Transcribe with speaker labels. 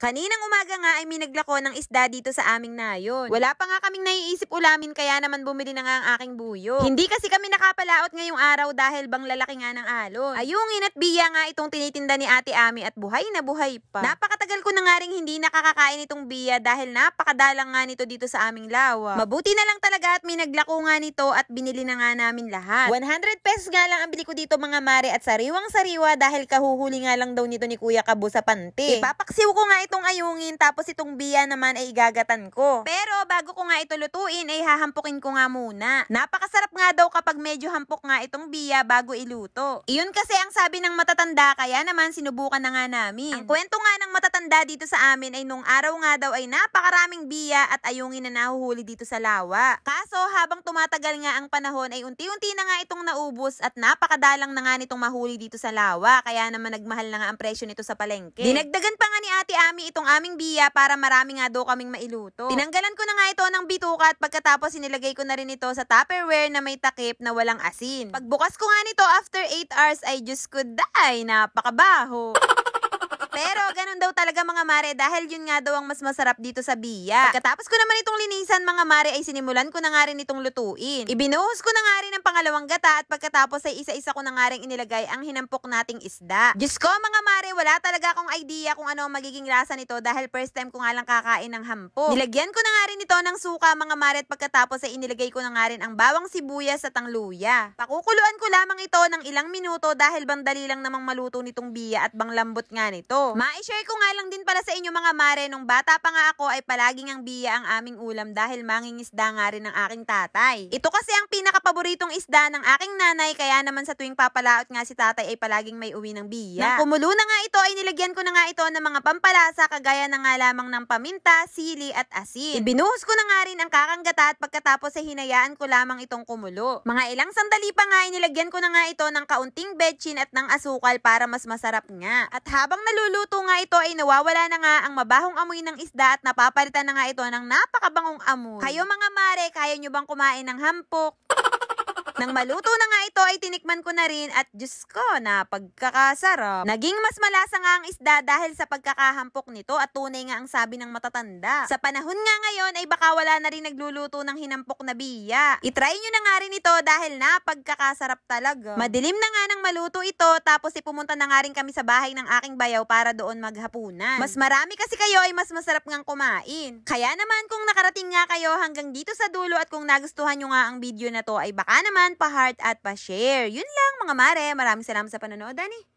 Speaker 1: Kaninang umaga nga ay minaglako ng isda dito sa aming nayon. Wala pa nga kaming naiisip ulamin kaya naman bumili na nga ang aking buyo. Hindi kasi kami nakapalaot ngayong araw dahil bang lalaki nga ng alon. Ayungin inat biya nga itong tinitinda ni ate Ami at buhay na buhay pa. Napakatagal ko na nga rin hindi nakakakain itong biya dahil napakadalang nga nito dito sa aming lawa. Mabuti na lang talaga at minaglako nga nito at binili na nga namin lahat. 100 pesos nga lang ang bili ko dito mga mare at sariwang sariwa dahil kahuhuli nga lang daw nito ni Kuya Kabo sa pante. Ipapaksiw ko nga ito itong ayungin tapos itong biya naman ay igagatan ko. Pero bago ko nga ito lutuin ay hahampukin ko nga muna. Napakasarap nga daw kapag medyo hampok nga itong biya bago iluto. Iyon kasi ang sabi ng matatanda kaya naman sinubukan na nga namin. Ang kwento isang matatanda dito sa amin ay nung araw nga daw ay napakaraming biya at ayungin na nahuhuli dito sa lawa. Kaso habang tumatagal nga ang panahon ay unti-unti na nga itong naubos at napakadalang na nga nitong mahuli dito sa lawa. Kaya naman nagmahal na nga ang presyo nito sa palengke. Dinagdagan pa nga ni Ate Ami itong aming biya para marami nga daw kaming mailuto. Tinanggalan ko na nga ito ng bituka at pagkatapos inilagay ko na rin ito sa tupperware na may takip na walang asin. Pagbukas ko nga nito after 8 hours ay just ko, die. napakabaho. Pero ganun daw talaga mga mare dahil yun nga daw ang mas masarap dito sa biya. Pagkatapos ko naman itong linisan mga mare ay sinimulan ko na nga rin itong lutuin. Ibinuhos ko na nga rin ang pangalawang gata at pagkatapos ay isa-isa ko na nga rin inilagay ang hinampok nating isda. Diyos ko mga mare, wala talaga akong idea kung ano ang magiging lasa nito dahil first time ko nga lang kakain ng hampok. Nilagyan ko na nga rin ito ng suka mga mare at pagkatapos ay inilagay ko na nga rin ang bawang sibuyas at ang luya. Pakukuluan ko lamang ito ng ilang minuto dahil bang dali lang namang maluto nitong biya at bang lambot nga nito ko. Ma-share ko nga lang din pala sa inyo mga mare, nung bata pa nga ako ay palaging ang biya ang aming ulam dahil mangingisda nga rin ang aking tatay. Ito kasi ang pinakapaboritong isda ng aking nanay kaya naman sa tuwing papalaot nga si tatay ay palaging may uwi ng biya. Nang kumulo na nga ito ay nilagyan ko na nga ito ng mga pampalasa kagaya na nga lamang ng paminta, sili at asin. Ibinuhos ko na nga rin ang kakanggata at pagkatapos ay hinayaan ko lamang itong kumulo. Mga ilang sandali pa nga ay nilagyan ko na nga ito ng kaunting betchin at ng asukal para mas masarap nga. At habang nalulunod niluluto nga ito ay nawawala na nga ang mabahong amoy ng isda at napapalitan na nga ito ng napakabangong amoy. Kayo mga mare, kaya nyo bang kumain ng hampok? Nang maluto na nga ito ay tinikman ko na rin at Diyos ko na pagkakasarap. Naging mas malasa nga ang isda dahil sa pagkakahampok nito at tunay nga ang sabi ng matatanda. Sa panahon nga ngayon ay baka wala na rin nagluluto ng hinampok na biya. Itry nyo na nga rin ito dahil napagkakasarap talaga. Madilim na nga nang maluto ito tapos ipumunta na nga rin kami sa bahay ng aking bayaw para doon maghapunan. Mas marami kasi kayo ay mas masarap ngang kumain. Kaya naman kung nakarating nga kayo hanggang dito sa dulo at kung nagustuhan nyo nga ang video na to ay baka naman pa-heart at pa-share. Yun lang mga mare. Maraming salamat sa panonood, Dani.